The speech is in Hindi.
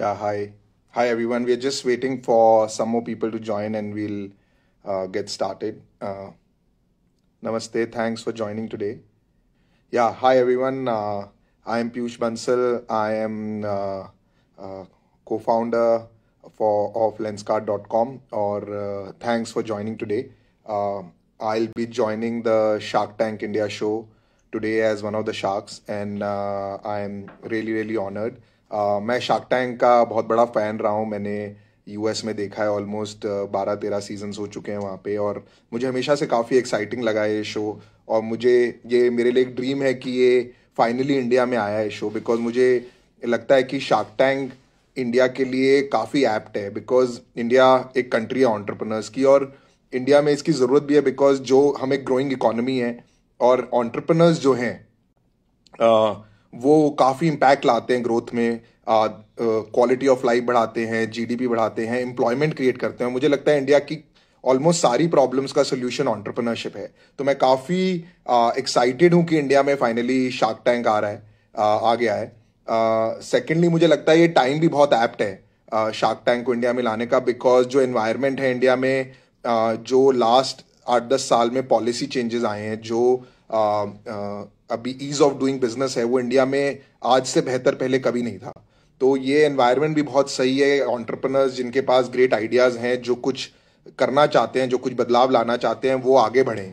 Yeah, hi. Hi, everyone. We're just waiting for some more people to join and we'll uh, get started. Uh, namaste. Thanks for joining today. Yeah, hi, everyone. Uh, I'm Piyush Bansal. I am uh, uh, co founder for of lenscard.com or uh, thanks for joining today. I'll be joining the Shark Tank India show today as one of the sharks, and I'm really, really honored. Uh, मैं शार्क टैंक का बहुत बड़ा फ़ैन रहा हूँ मैंने यूएस में देखा है ऑलमोस्ट uh, बारह तेरह सीजन हो चुके हैं वहाँ पे और मुझे हमेशा से काफ़ी एक्साइटिंग लगा ये शो और मुझे ये मेरे लिए एक ड्रीम है कि ये फाइनली इंडिया में आया है शो बिकॉज मुझे लगता है कि शार्क टैंक इंडिया के लिए काफ़ी एप्ट है बिकॉज इंडिया एक कंट्री है ऑन्टरप्रनर्स की और इंडिया में इसकी ज़रूरत भी है बिकॉज जो हम एक ग्रोइंग इकोनॉमी है और ऑन्टरप्रनर्स जो हैं uh, काफ़ी इम्पैक्ट लाते हैं ग्रोथ में क्वालिटी ऑफ लाइफ बढ़ाते हैं जीडीपी बढ़ाते हैं एम्प्लॉयमेंट क्रिएट करते हैं मुझे लगता है इंडिया की ऑलमोस्ट सारी प्रॉब्लम्स का सोल्यूशन ऑन्टरप्रनरशिप है तो मैं काफ़ी एक्साइटेड हूँ कि इंडिया में फाइनली शार्क टैंक आ रहा है आ, आ गया है सेकेंडली मुझे लगता है ये टाइम भी बहुत एप्ट है शार्क टैंक को इंडिया में लाने का बिकॉज जो इन्वायरमेंट है इंडिया में uh, जो लास्ट आठ दस साल में पॉलिसी चेंजेस आए हैं जो आ, आ, अभी ईज़ ऑफ डूइंग बिजनेस है वो इंडिया में आज से बेहतर पहले कभी नहीं था तो ये एनवायरनमेंट भी बहुत सही है ऑन्टरप्रनर्स जिनके पास ग्रेट आइडियाज़ हैं जो कुछ करना चाहते हैं जो कुछ बदलाव लाना चाहते हैं वो आगे बढ़ें